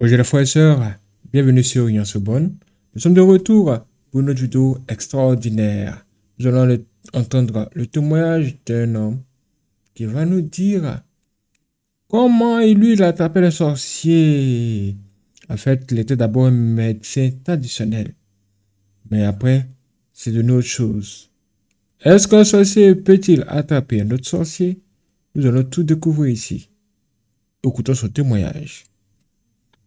Bonjour les frères et sœurs, bienvenue sur Union Nous sommes de retour pour notre vidéo extraordinaire. Nous allons entendre le témoignage d'un homme qui va nous dire comment il lui a attrapé le sorcier. En fait, il était d'abord un médecin traditionnel, mais après, c'est de autre chose. Est-ce qu'un sorcier peut-il attraper un autre sorcier Nous allons tout découvrir ici. Écoutons son témoignage.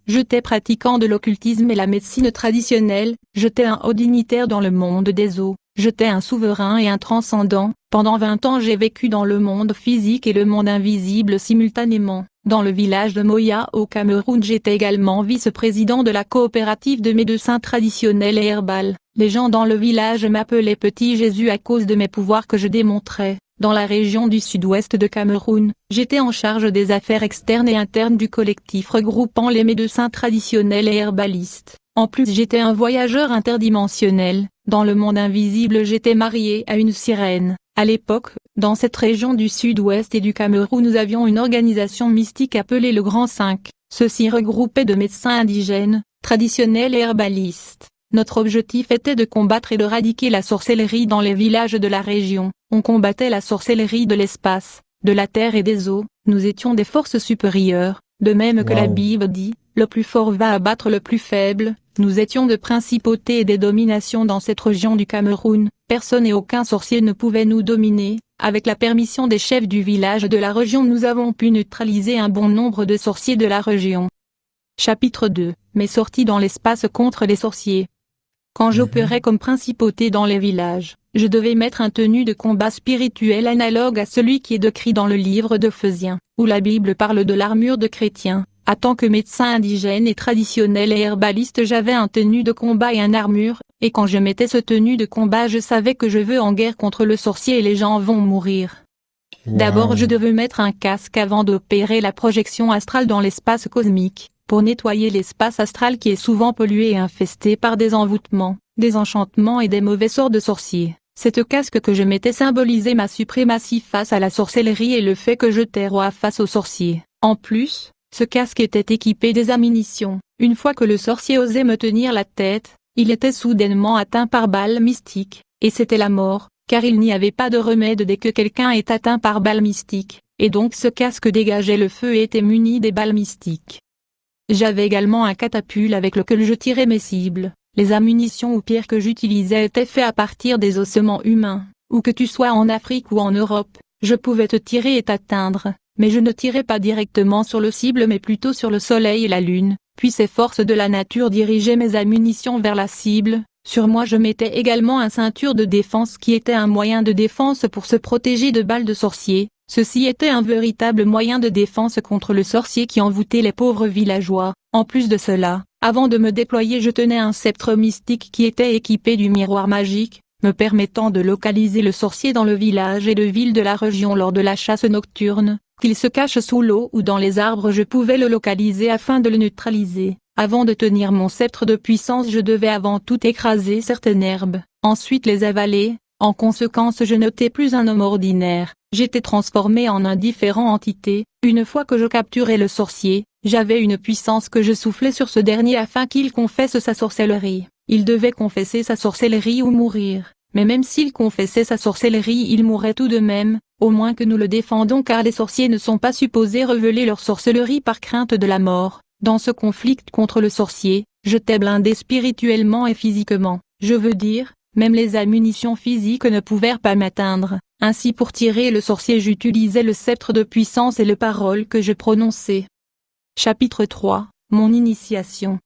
J'étais pratiquant de l'occultisme et la médecine traditionnelle, j'étais un haut dignitaire dans le monde des eaux, j'étais un souverain et un transcendant, pendant 20 ans j'ai vécu dans le monde physique et le monde invisible simultanément. Dans le village de Moya au Cameroun j'étais également vice-président de la coopérative de médecins traditionnels et herbales. Les gens dans le village m'appelaient Petit Jésus à cause de mes pouvoirs que je démontrais dans la région du sud-ouest de Cameroun, j'étais en charge des affaires externes et internes du collectif regroupant les médecins traditionnels et herbalistes. En plus j'étais un voyageur interdimensionnel, dans le monde invisible j'étais marié à une sirène. À l'époque, dans cette région du sud-ouest et du Cameroun nous avions une organisation mystique appelée le Grand 5. Ceux-ci de médecins indigènes, traditionnels et herbalistes. Notre objectif était de combattre et de radiquer la sorcellerie dans les villages de la région. On combattait la sorcellerie de l'espace, de la terre et des eaux, nous étions des forces supérieures, de même que la Bible dit, le plus fort va abattre le plus faible, nous étions de principautés et des dominations dans cette région du Cameroun, personne et aucun sorcier ne pouvait nous dominer, avec la permission des chefs du village de la région nous avons pu neutraliser un bon nombre de sorciers de la région. Chapitre 2 Mes sorties dans l'espace contre les sorciers quand j'opérais comme principauté dans les villages, je devais mettre un tenue de combat spirituel analogue à celui qui est décrit dans le livre de Phésiens, où la Bible parle de l'armure de chrétien. À tant que médecin indigène et traditionnel et herbaliste j'avais un tenue de combat et un armure, et quand je mettais ce tenue de combat je savais que je veux en guerre contre le sorcier et les gens vont mourir. D'abord je devais mettre un casque avant d'opérer la projection astrale dans l'espace cosmique pour nettoyer l'espace astral qui est souvent pollué et infesté par des envoûtements, des enchantements et des mauvais sorts de sorciers. Cette casque que je mettais symbolisait ma suprématie face à la sorcellerie et le fait que j'étais roi face aux sorciers. En plus, ce casque était équipé des ammunitions. Une fois que le sorcier osait me tenir la tête, il était soudainement atteint par balles mystique, et c'était la mort, car il n'y avait pas de remède dès que quelqu'un est atteint par balle mystique, et donc ce casque dégageait le feu et était muni des balles mystiques. J'avais également un catapulte avec lequel je tirais mes cibles. Les ammunitions ou pierres que j'utilisais étaient faites à partir des ossements humains. ou que tu sois en Afrique ou en Europe, je pouvais te tirer et t'atteindre, mais je ne tirais pas directement sur le cible mais plutôt sur le soleil et la lune, puis ces forces de la nature dirigeaient mes ammunitions vers la cible, sur moi je mettais également un ceinture de défense qui était un moyen de défense pour se protéger de balles de sorciers, Ceci était un véritable moyen de défense contre le sorcier qui envoûtait les pauvres villageois. En plus de cela, avant de me déployer je tenais un sceptre mystique qui était équipé du miroir magique, me permettant de localiser le sorcier dans le village et de ville de la région lors de la chasse nocturne, qu'il se cache sous l'eau ou dans les arbres je pouvais le localiser afin de le neutraliser. Avant de tenir mon sceptre de puissance je devais avant tout écraser certaines herbes, ensuite les avaler, en conséquence je n'étais plus un homme ordinaire, j'étais transformé en différent entité, une fois que je capturais le sorcier, j'avais une puissance que je soufflais sur ce dernier afin qu'il confesse sa sorcellerie. Il devait confesser sa sorcellerie ou mourir. Mais même s'il confessait sa sorcellerie il mourrait tout de même, au moins que nous le défendons car les sorciers ne sont pas supposés révéler leur sorcellerie par crainte de la mort. Dans ce conflit contre le sorcier, je t'ai blindé spirituellement et physiquement. Je veux dire, même les ammunitions physiques ne pouvaient pas m'atteindre. Ainsi pour tirer le sorcier j'utilisais le sceptre de puissance et les paroles que je prononçais. Chapitre 3 Mon initiation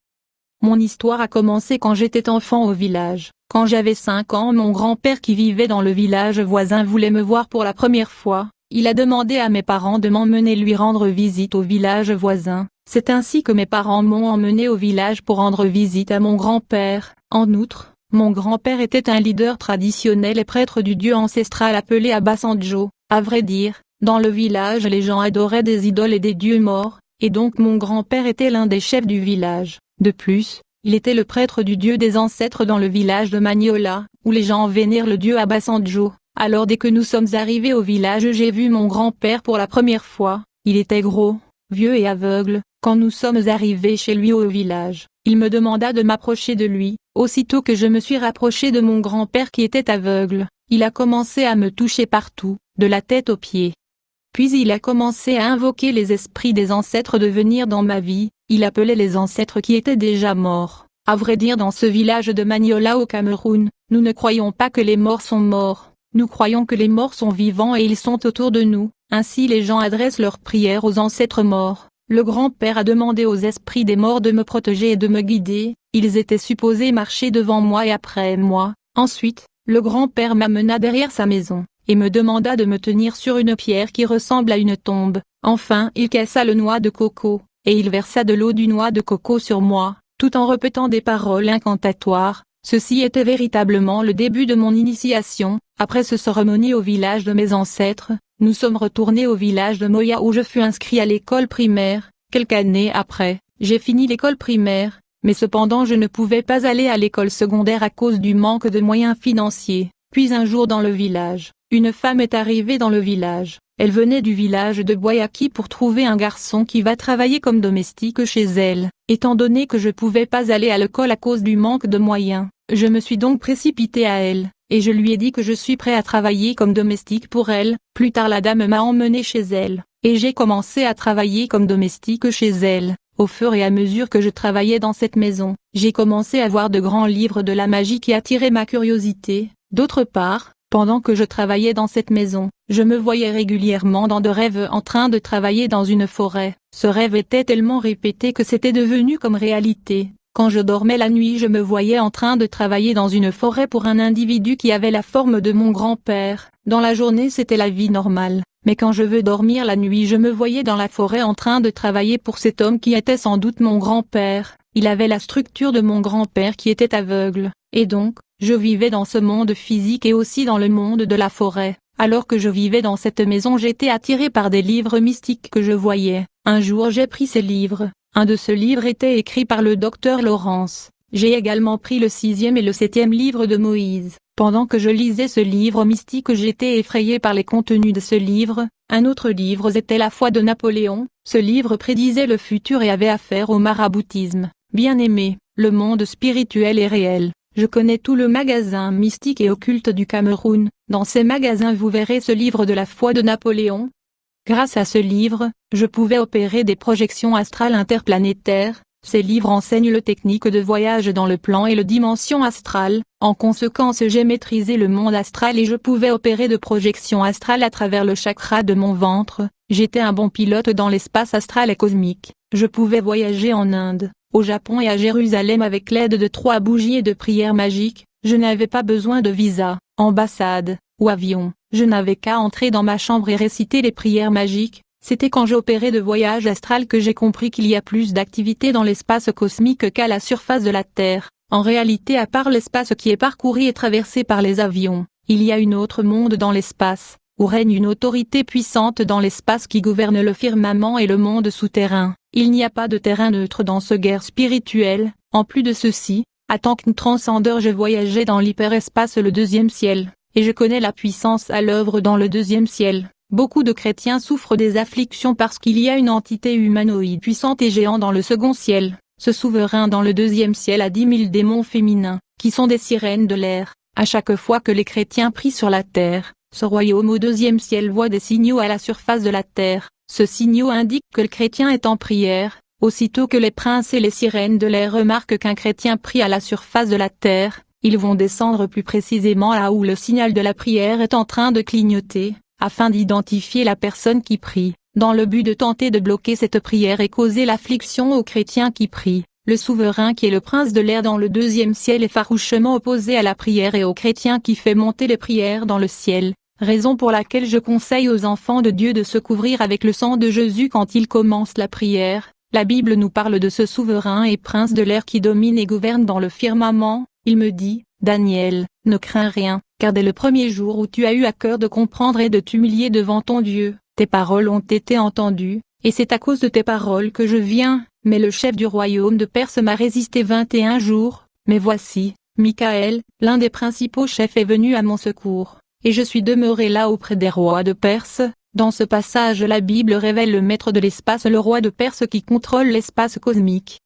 Mon histoire a commencé quand j'étais enfant au village. Quand j'avais 5 ans, mon grand-père qui vivait dans le village voisin voulait me voir pour la première fois. Il a demandé à mes parents de m'emmener lui rendre visite au village voisin. C'est ainsi que mes parents m'ont emmené au village pour rendre visite à mon grand-père. En outre, mon grand-père était un leader traditionnel et prêtre du dieu ancestral appelé Abasanjo. À vrai dire, dans le village les gens adoraient des idoles et des dieux morts, et donc mon grand-père était l'un des chefs du village. De plus, il était le prêtre du dieu des ancêtres dans le village de Maniola, où les gens vénèrent le dieu Abasanjo. Alors dès que nous sommes arrivés au village j'ai vu mon grand-père pour la première fois, il était gros, vieux et aveugle, quand nous sommes arrivés chez lui au village. Il me demanda de m'approcher de lui. Aussitôt que je me suis rapproché de mon grand-père qui était aveugle, il a commencé à me toucher partout, de la tête aux pieds. Puis il a commencé à invoquer les esprits des ancêtres de venir dans ma vie, il appelait les ancêtres qui étaient déjà morts. À vrai dire dans ce village de Maniola au Cameroun, nous ne croyons pas que les morts sont morts, nous croyons que les morts sont vivants et ils sont autour de nous, ainsi les gens adressent leurs prières aux ancêtres morts, le grand-père a demandé aux esprits des morts de me protéger et de me guider, ils étaient supposés marcher devant moi et après moi. Ensuite, le grand-père m'amena derrière sa maison, et me demanda de me tenir sur une pierre qui ressemble à une tombe. Enfin il cassa le noix de coco, et il versa de l'eau du noix de coco sur moi, tout en répétant des paroles incantatoires. Ceci était véritablement le début de mon initiation, après ce cérémonie au village de mes ancêtres, nous sommes retournés au village de Moya où je fus inscrit à l'école primaire. Quelques années après, j'ai fini l'école primaire, mais cependant je ne pouvais pas aller à l'école secondaire à cause du manque de moyens financiers. Puis un jour dans le village, une femme est arrivée dans le village. Elle venait du village de Boyaki pour trouver un garçon qui va travailler comme domestique chez elle. Étant donné que je pouvais pas aller à l'école à cause du manque de moyens, je me suis donc précipité à elle et je lui ai dit que je suis prêt à travailler comme domestique pour elle, plus tard la dame m'a emmené chez elle, et j'ai commencé à travailler comme domestique chez elle. Au fur et à mesure que je travaillais dans cette maison, j'ai commencé à voir de grands livres de la magie qui attiraient ma curiosité. D'autre part, pendant que je travaillais dans cette maison, je me voyais régulièrement dans de rêves en train de travailler dans une forêt. Ce rêve était tellement répété que c'était devenu comme réalité. Quand je dormais la nuit je me voyais en train de travailler dans une forêt pour un individu qui avait la forme de mon grand-père, dans la journée c'était la vie normale, mais quand je veux dormir la nuit je me voyais dans la forêt en train de travailler pour cet homme qui était sans doute mon grand-père, il avait la structure de mon grand-père qui était aveugle, et donc, je vivais dans ce monde physique et aussi dans le monde de la forêt. Alors que je vivais dans cette maison j'étais attiré par des livres mystiques que je voyais. Un jour j'ai pris ces livres, un de ce livre était écrit par le docteur Laurence. J'ai également pris le sixième et le septième livre de Moïse. Pendant que je lisais ce livre mystique j'étais effrayé par les contenus de ce livre, un autre livre était La foi de Napoléon, ce livre prédisait le futur et avait affaire au maraboutisme. Bien-aimé, le monde spirituel est réel. Je connais tout le magasin mystique et occulte du Cameroun. Dans ces magasins vous verrez ce livre de la foi de Napoléon, Grâce à ce livre, je pouvais opérer des projections astrales interplanétaires, ces livres enseignent le technique de voyage dans le plan et le dimension astral, en conséquence j'ai maîtrisé le monde astral et je pouvais opérer de projections astrales à travers le chakra de mon ventre, j'étais un bon pilote dans l'espace astral et cosmique, je pouvais voyager en Inde, au Japon et à Jérusalem avec l'aide de trois bougies et de prières magiques, je n'avais pas besoin de visa, ambassade, ou avion. Je n'avais qu'à entrer dans ma chambre et réciter les prières magiques, c'était quand j'opérais de voyage astral que j'ai compris qu'il y a plus d'activité dans l'espace cosmique qu'à la surface de la Terre. En réalité à part l'espace qui est parcouru et traversé par les avions, il y a une autre monde dans l'espace, où règne une autorité puissante dans l'espace qui gouverne le firmament et le monde souterrain. Il n'y a pas de terrain neutre dans ce guerre spirituel, en plus de ceci, à tant que transcendeur je voyageais dans l'hyperespace le deuxième ciel et je connais la puissance à l'œuvre dans le deuxième ciel. Beaucoup de chrétiens souffrent des afflictions parce qu'il y a une entité humanoïde puissante et géante dans le second ciel. Ce souverain dans le deuxième ciel a dix mille démons féminins, qui sont des sirènes de l'air. À chaque fois que les chrétiens prient sur la terre, ce royaume au deuxième ciel voit des signaux à la surface de la terre. Ce signaux indique que le chrétien est en prière. Aussitôt que les princes et les sirènes de l'air remarquent qu'un chrétien prie à la surface de la terre, ils vont descendre plus précisément là où le signal de la prière est en train de clignoter, afin d'identifier la personne qui prie, dans le but de tenter de bloquer cette prière et causer l'affliction aux chrétiens qui prient. Le souverain qui est le prince de l'air dans le deuxième ciel est farouchement opposé à la prière et aux chrétiens qui fait monter les prières dans le ciel, raison pour laquelle je conseille aux enfants de Dieu de se couvrir avec le sang de Jésus quand ils commencent la prière. La Bible nous parle de ce souverain et prince de l'air qui domine et gouverne dans le firmament, il me dit, Daniel, ne crains rien, car dès le premier jour où tu as eu à cœur de comprendre et de t'humilier devant ton Dieu, tes paroles ont été entendues, et c'est à cause de tes paroles que je viens, mais le chef du royaume de Perse m'a résisté 21 jours, mais voici, Michael, l'un des principaux chefs est venu à mon secours, et je suis demeuré là auprès des rois de Perse. Dans ce passage la Bible révèle le maître de l'espace, le roi de Perse qui contrôle l'espace cosmique,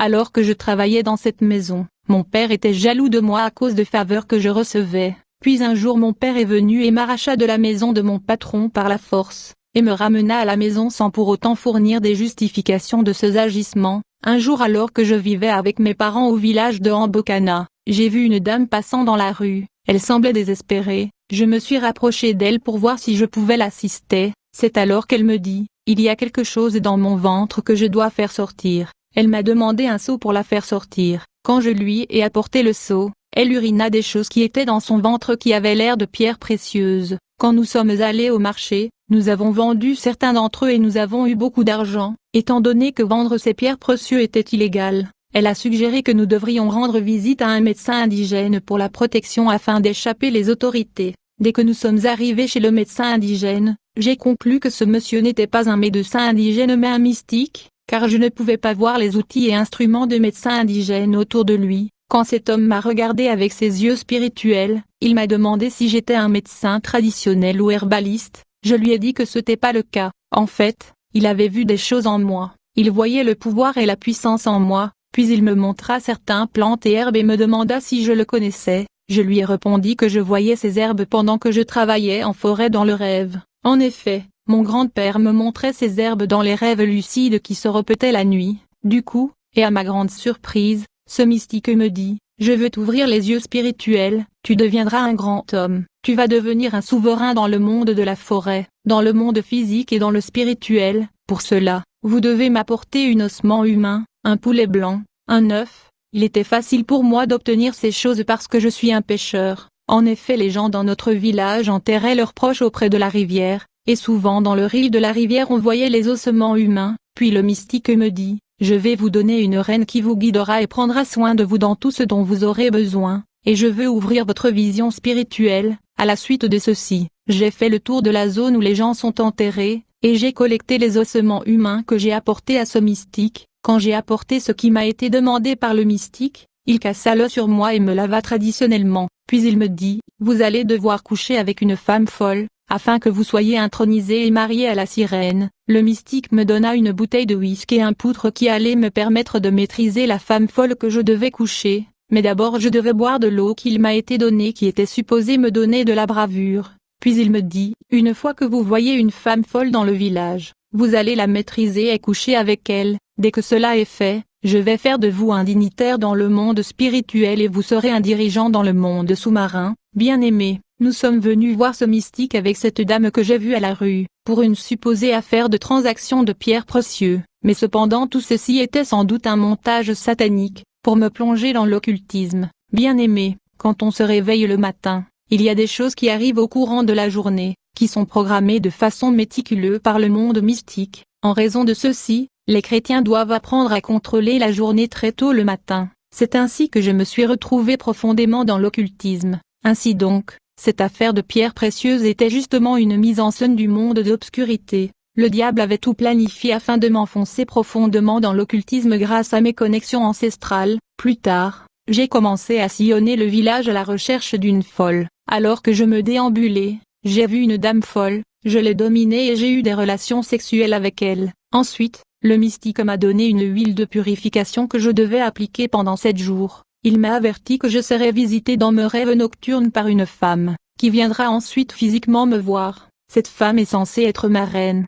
alors que je travaillais dans cette maison. Mon père était jaloux de moi à cause de faveurs que je recevais. Puis un jour mon père est venu et m'arracha de la maison de mon patron par la force, et me ramena à la maison sans pour autant fournir des justifications de ses agissements. Un jour alors que je vivais avec mes parents au village de Hambokana, j'ai vu une dame passant dans la rue, elle semblait désespérée, je me suis rapproché d'elle pour voir si je pouvais l'assister, c'est alors qu'elle me dit, il y a quelque chose dans mon ventre que je dois faire sortir, elle m'a demandé un seau pour la faire sortir. Quand je lui ai apporté le seau, elle urina des choses qui étaient dans son ventre qui avaient l'air de pierres précieuses. Quand nous sommes allés au marché, nous avons vendu certains d'entre eux et nous avons eu beaucoup d'argent, étant donné que vendre ces pierres précieuses était illégal. Elle a suggéré que nous devrions rendre visite à un médecin indigène pour la protection afin d'échapper les autorités. Dès que nous sommes arrivés chez le médecin indigène, j'ai conclu que ce monsieur n'était pas un médecin indigène mais un mystique, car je ne pouvais pas voir les outils et instruments de médecin indigènes autour de lui. Quand cet homme m'a regardé avec ses yeux spirituels, il m'a demandé si j'étais un médecin traditionnel ou herbaliste, je lui ai dit que ce n'était pas le cas. En fait, il avait vu des choses en moi, il voyait le pouvoir et la puissance en moi, puis il me montra certains plantes et herbes et me demanda si je le connaissais, je lui ai répondu que je voyais ces herbes pendant que je travaillais en forêt dans le rêve. En effet, mon grand-père me montrait ses herbes dans les rêves lucides qui se repetaient la nuit, du coup, et à ma grande surprise, ce mystique me dit, je veux t'ouvrir les yeux spirituels, tu deviendras un grand homme, tu vas devenir un souverain dans le monde de la forêt, dans le monde physique et dans le spirituel, pour cela, vous devez m'apporter une ossement humain, un poulet blanc, un œuf, il était facile pour moi d'obtenir ces choses parce que je suis un pêcheur, en effet les gens dans notre village enterraient leurs proches auprès de la rivière, et souvent dans le riz de la rivière on voyait les ossements humains, puis le mystique me dit, je vais vous donner une reine qui vous guidera et prendra soin de vous dans tout ce dont vous aurez besoin, et je veux ouvrir votre vision spirituelle, à la suite de ceci, j'ai fait le tour de la zone où les gens sont enterrés, et j'ai collecté les ossements humains que j'ai apportés à ce mystique, quand j'ai apporté ce qui m'a été demandé par le mystique, il cassa l'eau sur moi et me lava traditionnellement, puis il me dit, vous allez devoir coucher avec une femme folle, afin que vous soyez intronisé et marié à la sirène. Le mystique me donna une bouteille de whisky et un poutre qui allait me permettre de maîtriser la femme folle que je devais coucher, mais d'abord je devais boire de l'eau qu'il m'a été donnée qui était supposée me donner de la bravure. Puis il me dit, une fois que vous voyez une femme folle dans le village, vous allez la maîtriser et coucher avec elle, dès que cela est fait, je vais faire de vous un dignitaire dans le monde spirituel et vous serez un dirigeant dans le monde sous-marin, bien aimé. Nous sommes venus voir ce mystique avec cette dame que j'ai vue à la rue, pour une supposée affaire de transaction de pierres précieuses, mais cependant tout ceci était sans doute un montage satanique, pour me plonger dans l'occultisme. Bien aimé, quand on se réveille le matin, il y a des choses qui arrivent au courant de la journée, qui sont programmées de façon méticuleuse par le monde mystique. En raison de ceci, les chrétiens doivent apprendre à contrôler la journée très tôt le matin. C'est ainsi que je me suis retrouvé profondément dans l'occultisme. Ainsi donc, cette affaire de pierres précieuses était justement une mise en scène du monde d'obscurité. Le diable avait tout planifié afin de m'enfoncer profondément dans l'occultisme grâce à mes connexions ancestrales. Plus tard, j'ai commencé à sillonner le village à la recherche d'une folle. Alors que je me déambulais, j'ai vu une dame folle, je l'ai dominée et j'ai eu des relations sexuelles avec elle. Ensuite, le mystique m'a donné une huile de purification que je devais appliquer pendant sept jours. Il m'a averti que je serai visité dans mes rêves nocturnes par une femme, qui viendra ensuite physiquement me voir. Cette femme est censée être ma reine.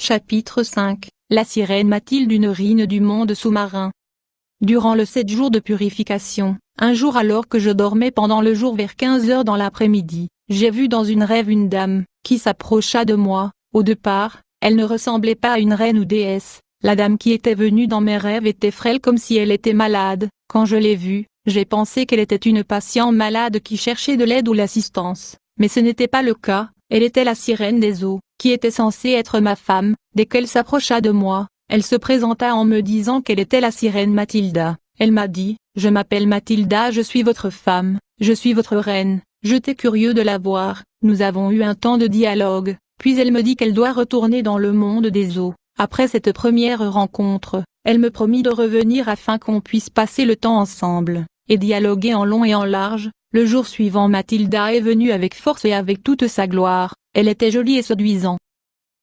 Chapitre 5 La sirène Mathilde une rine du monde sous-marin. Durant le sept jours de purification, un jour alors que je dormais pendant le jour vers 15 heures dans l'après-midi, j'ai vu dans une rêve une dame, qui s'approcha de moi, au départ, elle ne ressemblait pas à une reine ou déesse, la dame qui était venue dans mes rêves était frêle comme si elle était malade. Quand je l'ai vue, j'ai pensé qu'elle était une patiente malade qui cherchait de l'aide ou l'assistance. Mais ce n'était pas le cas, elle était la sirène des eaux, qui était censée être ma femme. Dès qu'elle s'approcha de moi, elle se présenta en me disant qu'elle était la sirène Mathilda. Elle m'a dit, je m'appelle Mathilda, je suis votre femme, je suis votre reine. J'étais curieux de la voir, nous avons eu un temps de dialogue, puis elle me dit qu'elle doit retourner dans le monde des eaux, après cette première rencontre, elle me promit de revenir afin qu'on puisse passer le temps ensemble, et dialoguer en long et en large. Le jour suivant Mathilda est venue avec force et avec toute sa gloire, elle était jolie et séduisante.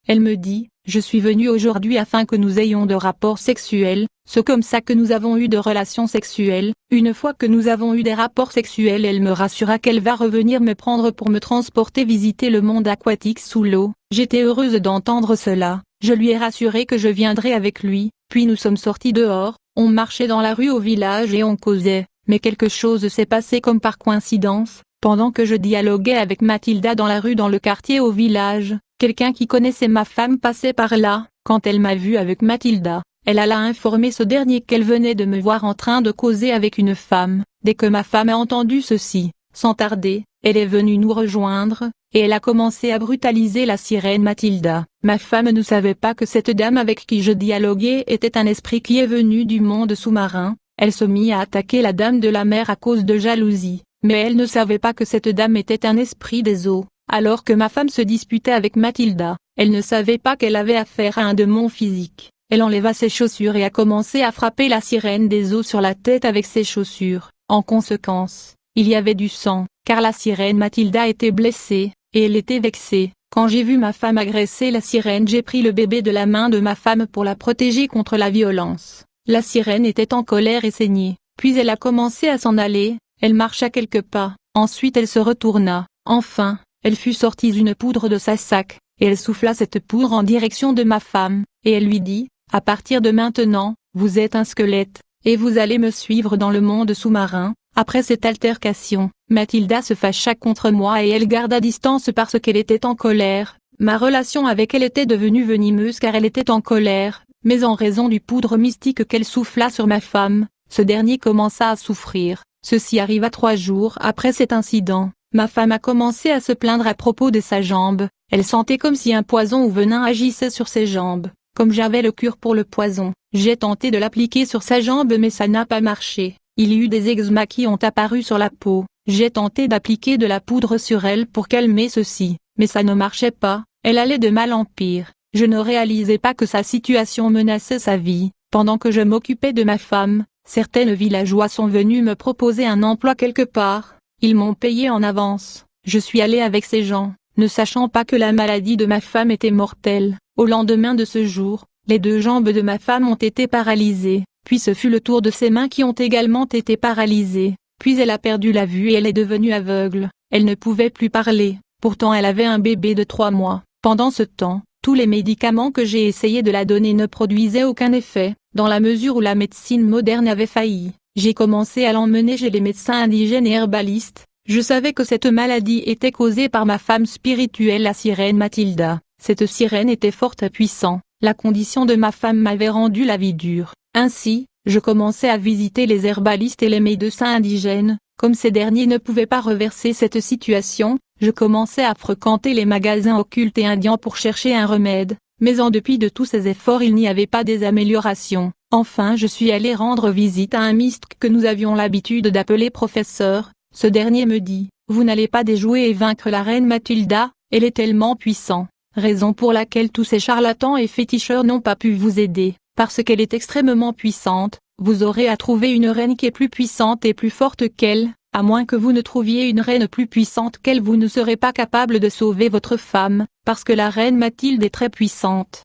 Elle me dit, je suis venue aujourd'hui afin que nous ayons de rapports sexuels, ce comme ça que nous avons eu de relations sexuelles, une fois que nous avons eu des rapports sexuels elle me rassura qu'elle va revenir me prendre pour me transporter visiter le monde aquatique sous l'eau, j'étais heureuse d'entendre cela, je lui ai rassuré que je viendrais avec lui, puis nous sommes sortis dehors, on marchait dans la rue au village et on causait, mais quelque chose s'est passé comme par coïncidence, pendant que je dialoguais avec Mathilda dans la rue dans le quartier au village, quelqu'un qui connaissait ma femme passait par là, quand elle m'a vu avec Mathilda, elle alla informer ce dernier qu'elle venait de me voir en train de causer avec une femme, dès que ma femme a entendu ceci, sans tarder, elle est venue nous rejoindre, et elle a commencé à brutaliser la sirène Mathilda. Ma femme ne savait pas que cette dame avec qui je dialoguais était un esprit qui est venu du monde sous-marin, elle se mit à attaquer la dame de la mer à cause de jalousie, mais elle ne savait pas que cette dame était un esprit des eaux, alors que ma femme se disputait avec Mathilda, elle ne savait pas qu'elle avait affaire à un démon physique. Elle enleva ses chaussures et a commencé à frapper la sirène des eaux sur la tête avec ses chaussures. En conséquence, il y avait du sang, car la sirène Mathilda était blessée, et elle était vexée. Quand j'ai vu ma femme agresser la sirène j'ai pris le bébé de la main de ma femme pour la protéger contre la violence. La sirène était en colère et saignée, puis elle a commencé à s'en aller, elle marcha quelques pas, ensuite elle se retourna, enfin, elle fut sortie une poudre de sa sac, et elle souffla cette poudre en direction de ma femme, et elle lui dit, à partir de maintenant, vous êtes un squelette, et vous allez me suivre dans le monde sous-marin, après cette altercation, Mathilda se fâcha contre moi et elle garda distance parce qu'elle était en colère. Ma relation avec elle était devenue venimeuse car elle était en colère, mais en raison du poudre mystique qu'elle souffla sur ma femme, ce dernier commença à souffrir. Ceci arriva trois jours après cet incident. Ma femme a commencé à se plaindre à propos de sa jambe. Elle sentait comme si un poison ou venin agissait sur ses jambes. Comme j'avais le cure pour le poison, j'ai tenté de l'appliquer sur sa jambe mais ça n'a pas marché. Il y eut des eczémas qui ont apparu sur la peau. J'ai tenté d'appliquer de la poudre sur elle pour calmer ceci, mais ça ne marchait pas, elle allait de mal en pire. Je ne réalisais pas que sa situation menaçait sa vie. Pendant que je m'occupais de ma femme, certaines villageois sont venues me proposer un emploi quelque part. Ils m'ont payé en avance. Je suis allé avec ces gens, ne sachant pas que la maladie de ma femme était mortelle. Au lendemain de ce jour, les deux jambes de ma femme ont été paralysées. Puis ce fut le tour de ses mains qui ont également été paralysées, puis elle a perdu la vue et elle est devenue aveugle, elle ne pouvait plus parler, pourtant elle avait un bébé de trois mois. Pendant ce temps, tous les médicaments que j'ai essayé de la donner ne produisaient aucun effet, dans la mesure où la médecine moderne avait failli. J'ai commencé à l'emmener chez les médecins indigènes et herbalistes. Je savais que cette maladie était causée par ma femme spirituelle la sirène Mathilda. Cette sirène était forte et puissante la condition de ma femme m'avait rendu la vie dure. Ainsi, je commençais à visiter les herbalistes et les médecins indigènes, comme ces derniers ne pouvaient pas reverser cette situation, je commençais à fréquenter les magasins occultes et indiens pour chercher un remède, mais en dépit de tous ces efforts il n'y avait pas des améliorations. Enfin je suis allé rendre visite à un mystique que nous avions l'habitude d'appeler professeur, ce dernier me dit, vous n'allez pas déjouer et vaincre la reine Mathilda, elle est tellement puissante raison pour laquelle tous ces charlatans et féticheurs n'ont pas pu vous aider, parce qu'elle est extrêmement puissante, vous aurez à trouver une reine qui est plus puissante et plus forte qu'elle, à moins que vous ne trouviez une reine plus puissante qu'elle vous ne serez pas capable de sauver votre femme, parce que la reine Mathilde est très puissante.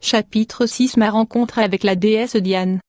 Chapitre 6 Ma rencontre avec la déesse Diane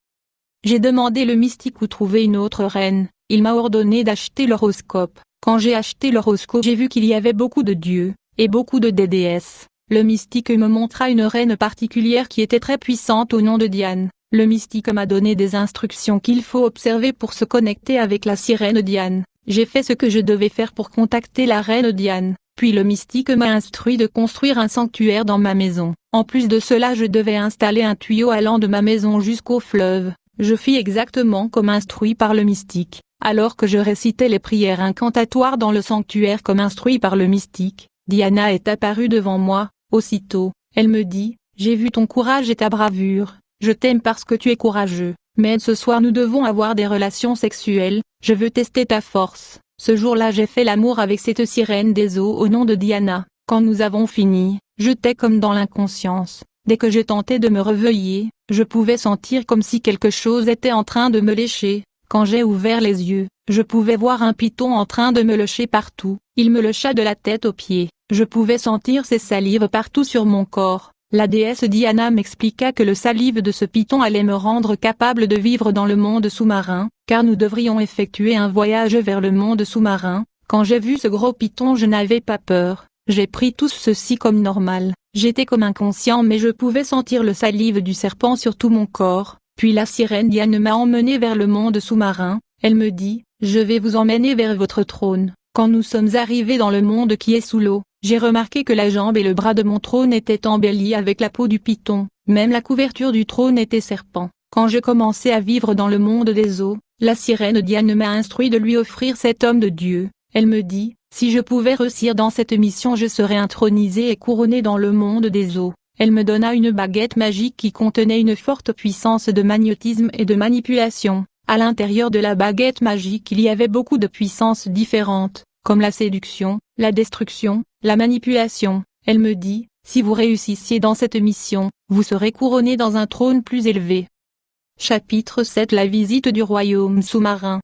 J'ai demandé le mystique où trouver une autre reine, il m'a ordonné d'acheter l'horoscope. Quand j'ai acheté l'horoscope j'ai vu qu'il y avait beaucoup de dieux, et beaucoup de DDS. Le mystique me montra une reine particulière qui était très puissante au nom de Diane. Le mystique m'a donné des instructions qu'il faut observer pour se connecter avec la sirène Diane. J'ai fait ce que je devais faire pour contacter la reine Diane. Puis le mystique m'a instruit de construire un sanctuaire dans ma maison. En plus de cela je devais installer un tuyau allant de ma maison jusqu'au fleuve. Je fis exactement comme instruit par le mystique. Alors que je récitais les prières incantatoires dans le sanctuaire comme instruit par le mystique, Diana est apparue devant moi, aussitôt, elle me dit, j'ai vu ton courage et ta bravure, je t'aime parce que tu es courageux, mais ce soir nous devons avoir des relations sexuelles, je veux tester ta force. Ce jour-là j'ai fait l'amour avec cette sirène des eaux au nom de Diana, quand nous avons fini, je t'ai comme dans l'inconscience, dès que je tentais de me réveiller, je pouvais sentir comme si quelque chose était en train de me lécher, quand j'ai ouvert les yeux, je pouvais voir un python en train de me lecher partout, il me lâcha de la tête aux pieds, je pouvais sentir ses salives partout sur mon corps. La déesse Diana m'expliqua que le salive de ce python allait me rendre capable de vivre dans le monde sous-marin, car nous devrions effectuer un voyage vers le monde sous-marin. Quand j'ai vu ce gros python je n'avais pas peur, j'ai pris tout ceci comme normal. J'étais comme inconscient mais je pouvais sentir le salive du serpent sur tout mon corps, puis la sirène Diana m'a emmené vers le monde sous-marin, elle me dit, je vais vous emmener vers votre trône. Quand nous sommes arrivés dans le monde qui est sous l'eau, j'ai remarqué que la jambe et le bras de mon trône étaient embellis avec la peau du python, même la couverture du trône était serpent. Quand je commençais à vivre dans le monde des eaux, la sirène Diane m'a instruit de lui offrir cet homme de Dieu. Elle me dit, si je pouvais réussir dans cette mission je serais intronisée et couronnée dans le monde des eaux. Elle me donna une baguette magique qui contenait une forte puissance de magnétisme et de manipulation. À l'intérieur de la baguette magique il y avait beaucoup de puissances différentes, comme la séduction, la destruction, la manipulation. Elle me dit, si vous réussissiez dans cette mission, vous serez couronné dans un trône plus élevé. Chapitre 7 La visite du royaume sous-marin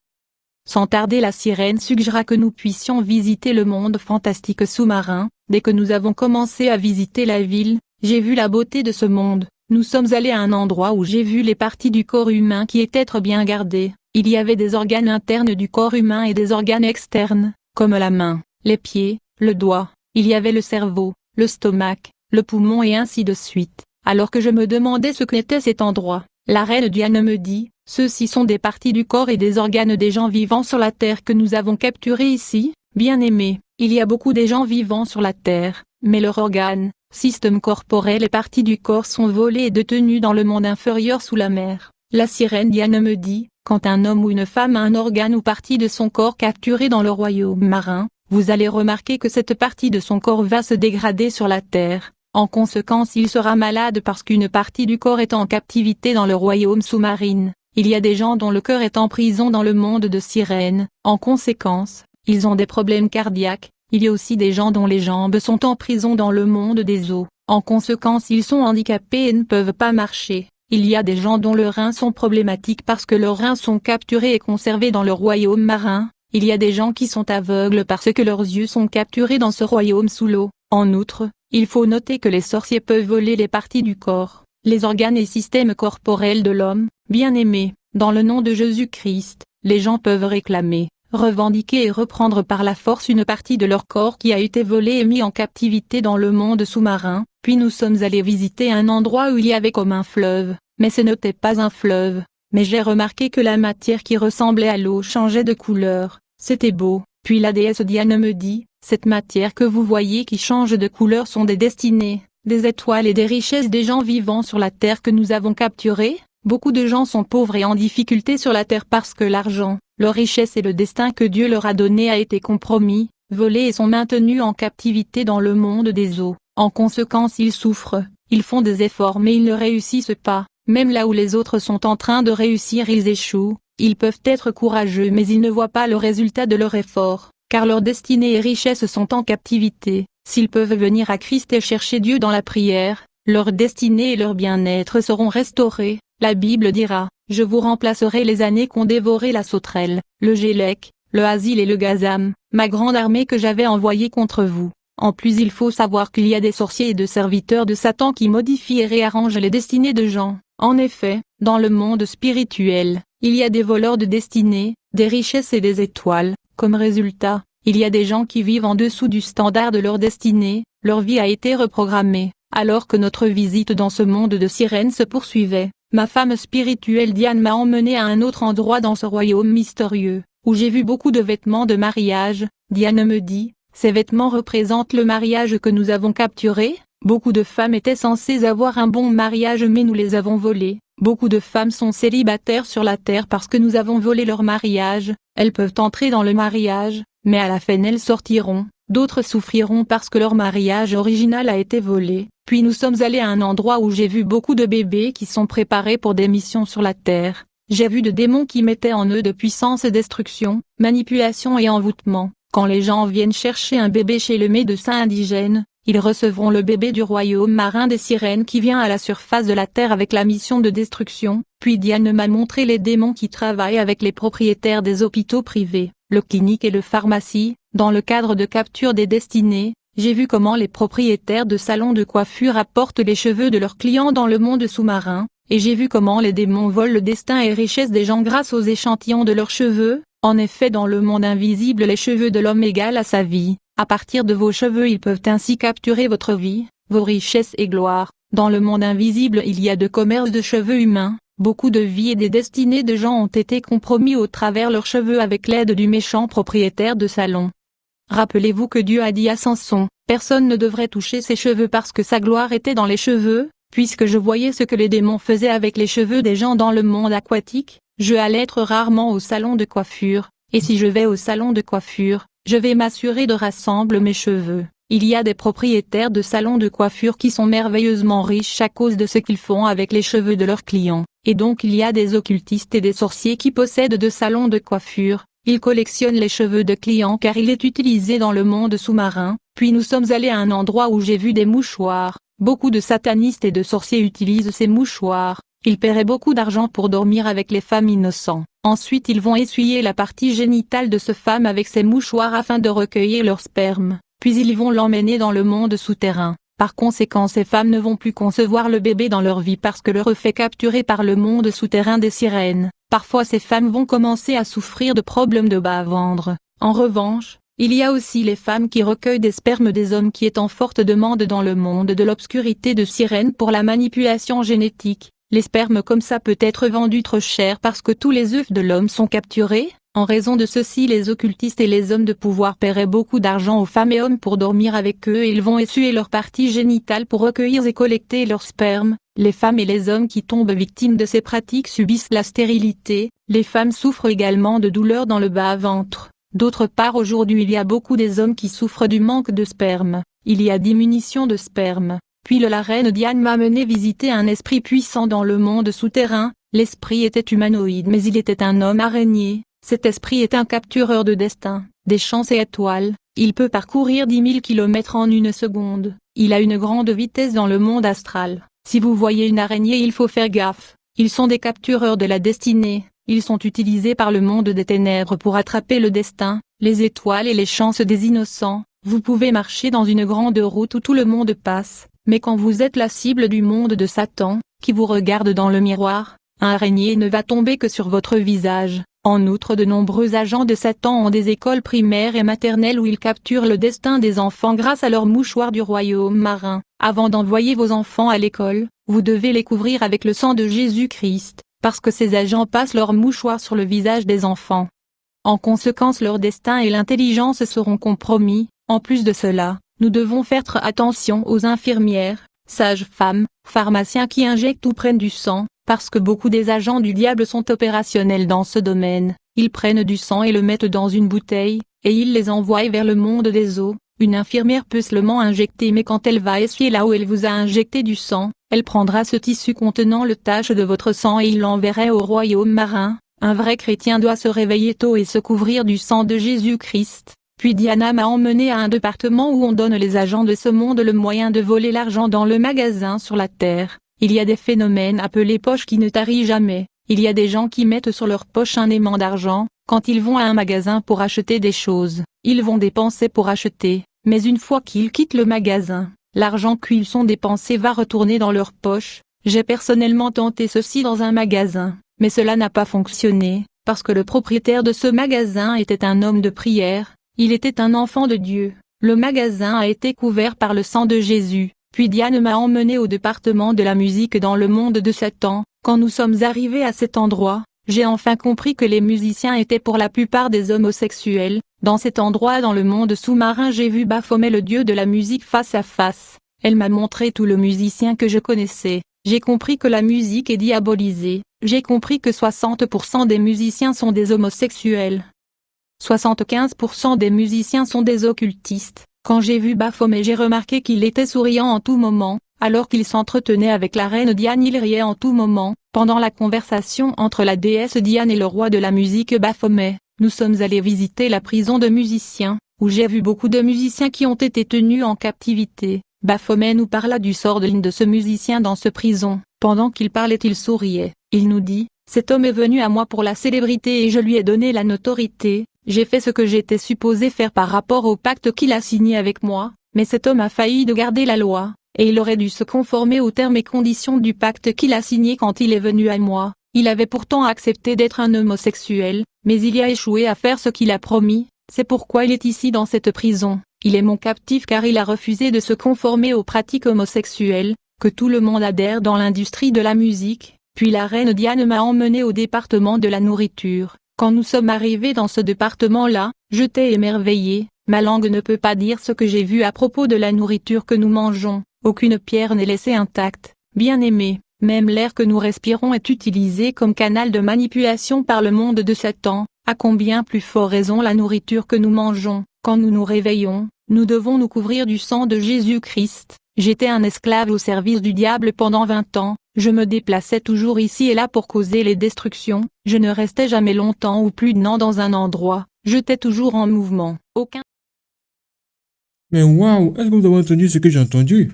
Sans tarder la sirène suggéra que nous puissions visiter le monde fantastique sous-marin, dès que nous avons commencé à visiter la ville, j'ai vu la beauté de ce monde, nous sommes allés à un endroit où j'ai vu les parties du corps humain qui étaient très bien gardées. Il y avait des organes internes du corps humain et des organes externes, comme la main, les pieds, le doigt. Il y avait le cerveau, le stomac, le poumon et ainsi de suite. Alors que je me demandais ce qu'était cet endroit, la reine Diane me dit, ceux-ci sont des parties du corps et des organes des gens vivants sur la terre que nous avons capturés ici, bien aimés. Il y a beaucoup des gens vivants sur la terre, mais leurs organes, système corporel et partie du corps sont volées et détenues dans le monde inférieur sous la mer. La sirène Diane me dit, quand un homme ou une femme a un organe ou partie de son corps capturé dans le royaume marin, vous allez remarquer que cette partie de son corps va se dégrader sur la terre. En conséquence il sera malade parce qu'une partie du corps est en captivité dans le royaume sous-marine. Il y a des gens dont le cœur est en prison dans le monde de sirène. En conséquence, ils ont des problèmes cardiaques, il y a aussi des gens dont les jambes sont en prison dans le monde des eaux, en conséquence ils sont handicapés et ne peuvent pas marcher. Il y a des gens dont leurs reins sont problématiques parce que leurs reins sont capturés et conservés dans le royaume marin. Il y a des gens qui sont aveugles parce que leurs yeux sont capturés dans ce royaume sous l'eau. En outre, il faut noter que les sorciers peuvent voler les parties du corps, les organes et systèmes corporels de l'homme, bien aimés, dans le nom de Jésus-Christ, les gens peuvent réclamer revendiquer et reprendre par la force une partie de leur corps qui a été volé et mis en captivité dans le monde sous-marin, puis nous sommes allés visiter un endroit où il y avait comme un fleuve, mais ce n'était pas un fleuve, mais j'ai remarqué que la matière qui ressemblait à l'eau changeait de couleur, c'était beau, puis la déesse Diane me dit, cette matière que vous voyez qui change de couleur sont des destinées, des étoiles et des richesses des gens vivant sur la terre que nous avons capturées. beaucoup de gens sont pauvres et en difficulté sur la terre parce que l'argent, leur richesse et le destin que Dieu leur a donné a été compromis, volé et sont maintenus en captivité dans le monde des eaux. En conséquence ils souffrent, ils font des efforts mais ils ne réussissent pas, même là où les autres sont en train de réussir ils échouent, ils peuvent être courageux mais ils ne voient pas le résultat de leur effort, car leur destinée et richesse sont en captivité. S'ils peuvent venir à Christ et chercher Dieu dans la prière, leur destinée et leur bien-être seront restaurés, la Bible dira, je vous remplacerai les années qu'ont dévoré la sauterelle, le gélec, le asile et le gazam, ma grande armée que j'avais envoyée contre vous. En plus il faut savoir qu'il y a des sorciers et de serviteurs de Satan qui modifient et réarrangent les destinées de gens. En effet, dans le monde spirituel, il y a des voleurs de destinées, des richesses et des étoiles. Comme résultat, il y a des gens qui vivent en dessous du standard de leur destinée, leur vie a été reprogrammée, alors que notre visite dans ce monde de sirènes se poursuivait. Ma femme spirituelle Diane m'a emmené à un autre endroit dans ce royaume mystérieux, où j'ai vu beaucoup de vêtements de mariage, Diane me dit, ces vêtements représentent le mariage que nous avons capturé, beaucoup de femmes étaient censées avoir un bon mariage mais nous les avons volés, beaucoup de femmes sont célibataires sur la terre parce que nous avons volé leur mariage, elles peuvent entrer dans le mariage, mais à la fin elles sortiront, d'autres souffriront parce que leur mariage original a été volé, puis nous sommes allés à un endroit où j'ai vu beaucoup de bébés qui sont préparés pour des missions sur la Terre. J'ai vu de démons qui mettaient en eux de puissance et destruction, manipulation et envoûtement. Quand les gens viennent chercher un bébé chez le médecin indigène, ils recevront le bébé du royaume marin des sirènes qui vient à la surface de la terre avec la mission de destruction, puis Diane m'a montré les démons qui travaillent avec les propriétaires des hôpitaux privés, le clinique et le pharmacie, dans le cadre de capture des destinées, j'ai vu comment les propriétaires de salons de coiffure apportent les cheveux de leurs clients dans le monde sous-marin, et j'ai vu comment les démons volent le destin et richesse des gens grâce aux échantillons de leurs cheveux. En effet dans le monde invisible les cheveux de l'homme égalent à sa vie. À partir de vos cheveux ils peuvent ainsi capturer votre vie, vos richesses et gloire. Dans le monde invisible il y a de commerce de cheveux humains. Beaucoup de vies et des destinées de gens ont été compromis au travers leurs cheveux avec l'aide du méchant propriétaire de salon. Rappelez-vous que Dieu a dit à Samson, Personne ne devrait toucher ses cheveux parce que sa gloire était dans les cheveux, puisque je voyais ce que les démons faisaient avec les cheveux des gens dans le monde aquatique, je allais être rarement au salon de coiffure, et si je vais au salon de coiffure, je vais m'assurer de rassembler mes cheveux. Il y a des propriétaires de salons de coiffure qui sont merveilleusement riches à cause de ce qu'ils font avec les cheveux de leurs clients, et donc il y a des occultistes et des sorciers qui possèdent de salons de coiffure, il collectionne les cheveux de clients car il est utilisé dans le monde sous-marin, puis nous sommes allés à un endroit où j'ai vu des mouchoirs. Beaucoup de satanistes et de sorciers utilisent ces mouchoirs. Ils paieraient beaucoup d'argent pour dormir avec les femmes innocentes. Ensuite ils vont essuyer la partie génitale de ces femmes avec ces mouchoirs afin de recueillir leur sperme, puis ils vont l'emmener dans le monde souterrain. Par conséquent ces femmes ne vont plus concevoir le bébé dans leur vie parce que leur refait capturé par le monde souterrain des sirènes. Parfois ces femmes vont commencer à souffrir de problèmes de bas à vendre. En revanche, il y a aussi les femmes qui recueillent des spermes des hommes qui est en forte demande dans le monde de l'obscurité de sirène pour la manipulation génétique. Les spermes comme ça peut être vendu trop cher parce que tous les œufs de l'homme sont capturés, en raison de ceci les occultistes et les hommes de pouvoir paieraient beaucoup d'argent aux femmes et hommes pour dormir avec eux et ils vont essuyer leur partie génitale pour recueillir et collecter leur sperme. Les femmes et les hommes qui tombent victimes de ces pratiques subissent la stérilité, les femmes souffrent également de douleurs dans le bas-ventre. D'autre part aujourd'hui il y a beaucoup des hommes qui souffrent du manque de sperme, il y a diminution de sperme. Puis le la reine Diane m'a mené visiter un esprit puissant dans le monde souterrain, l'esprit était humanoïde mais il était un homme araigné. Cet esprit est un captureur de destin, des chances et étoiles, il peut parcourir dix mille kilomètres en une seconde, il a une grande vitesse dans le monde astral, si vous voyez une araignée il faut faire gaffe, ils sont des captureurs de la destinée, ils sont utilisés par le monde des ténèbres pour attraper le destin, les étoiles et les chances des innocents, vous pouvez marcher dans une grande route où tout le monde passe, mais quand vous êtes la cible du monde de Satan, qui vous regarde dans le miroir, un araignée ne va tomber que sur votre visage, en outre de nombreux agents de Satan ont des écoles primaires et maternelles où ils capturent le destin des enfants grâce à leur mouchoir du royaume marin. Avant d'envoyer vos enfants à l'école, vous devez les couvrir avec le sang de Jésus-Christ, parce que ces agents passent leur mouchoir sur le visage des enfants. En conséquence leur destin et l'intelligence seront compromis, en plus de cela, nous devons faire attention aux infirmières, sages-femmes, pharmaciens qui injectent ou prennent du sang, parce que beaucoup des agents du diable sont opérationnels dans ce domaine, ils prennent du sang et le mettent dans une bouteille, et ils les envoient vers le monde des eaux, une infirmière peut seulement injecter mais quand elle va essuyer là où elle vous a injecté du sang, elle prendra ce tissu contenant le tache de votre sang et il l'enverrait au royaume marin, un vrai chrétien doit se réveiller tôt et se couvrir du sang de Jésus-Christ. Puis Diana m'a emmené à un département où on donne les agents de ce monde le moyen de voler l'argent dans le magasin sur la terre. Il y a des phénomènes appelés poches qui ne tarient jamais. Il y a des gens qui mettent sur leur poche un aimant d'argent, quand ils vont à un magasin pour acheter des choses, ils vont dépenser pour acheter, mais une fois qu'ils quittent le magasin, l'argent qu'ils ont dépensé va retourner dans leur poche. J'ai personnellement tenté ceci dans un magasin, mais cela n'a pas fonctionné, parce que le propriétaire de ce magasin était un homme de prière, il était un enfant de Dieu. Le magasin a été couvert par le sang de Jésus. Puis Diane m'a emmené au département de la musique dans le monde de Satan. Quand nous sommes arrivés à cet endroit, j'ai enfin compris que les musiciens étaient pour la plupart des homosexuels. Dans cet endroit dans le monde sous-marin j'ai vu Baphomet le dieu de la musique face à face. Elle m'a montré tout le musicien que je connaissais. J'ai compris que la musique est diabolisée. J'ai compris que 60% des musiciens sont des homosexuels. 75% des musiciens sont des occultistes. Quand j'ai vu Baphomet j'ai remarqué qu'il était souriant en tout moment, alors qu'il s'entretenait avec la reine Diane il riait en tout moment, pendant la conversation entre la déesse Diane et le roi de la musique Baphomet, nous sommes allés visiter la prison de musiciens, où j'ai vu beaucoup de musiciens qui ont été tenus en captivité. Baphomet nous parla du sort de l'une de ce musicien dans ce prison, pendant qu'il parlait il souriait, il nous dit, cet homme est venu à moi pour la célébrité et je lui ai donné la notoriété, j'ai fait ce que j'étais supposé faire par rapport au pacte qu'il a signé avec moi, mais cet homme a failli de garder la loi, et il aurait dû se conformer aux termes et conditions du pacte qu'il a signé quand il est venu à moi. Il avait pourtant accepté d'être un homosexuel, mais il y a échoué à faire ce qu'il a promis, c'est pourquoi il est ici dans cette prison. Il est mon captif car il a refusé de se conformer aux pratiques homosexuelles, que tout le monde adhère dans l'industrie de la musique, puis la reine Diane m'a emmené au département de la nourriture, quand nous sommes arrivés dans ce département-là, je t'ai émerveillé, ma langue ne peut pas dire ce que j'ai vu à propos de la nourriture que nous mangeons, aucune pierre n'est laissée intacte, bien aimé, même l'air que nous respirons est utilisé comme canal de manipulation par le monde de Satan, à combien plus fort raison la nourriture que nous mangeons, quand nous nous réveillons, nous devons nous couvrir du sang de Jésus-Christ, J'étais un esclave au service du diable pendant 20 ans, je me déplaçais toujours ici et là pour causer les destructions, je ne restais jamais longtemps ou plus d'un an dans un endroit, j'étais toujours en mouvement, aucun... Mais waouh, est-ce que vous avez entendu ce que j'ai entendu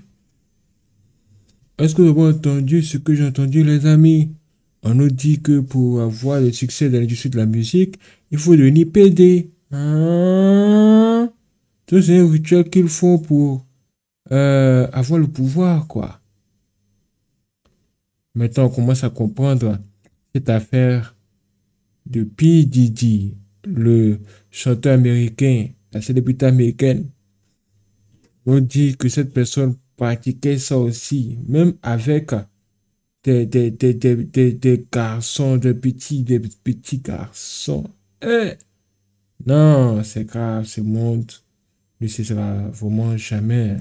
Est-ce que vous avez entendu ce que j'ai entendu les amis on nous dit que pour avoir le succès dans l'industrie de la musique, il faut devenir PD. Hein? C'est un rituel qu'ils font pour euh, avoir le pouvoir, quoi. Maintenant, on commence à comprendre cette affaire de P. Didi le chanteur américain, la célébrité américaine. On dit que cette personne pratiquait ça aussi, même avec des, des, des, des, garçons, des petits, des petits garçons. Eh! Non, c'est grave, ce monde ne cessera vraiment jamais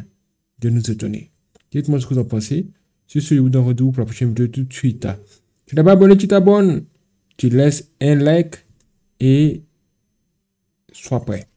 nous étonner. Dites-moi ce que vous en pensez. Sur ce, je vous donne rendez-vous pour la prochaine vidéo tout de suite. Tu n'es pas abonné, tu t'abonnes. Tu laisses un like et sois prêt.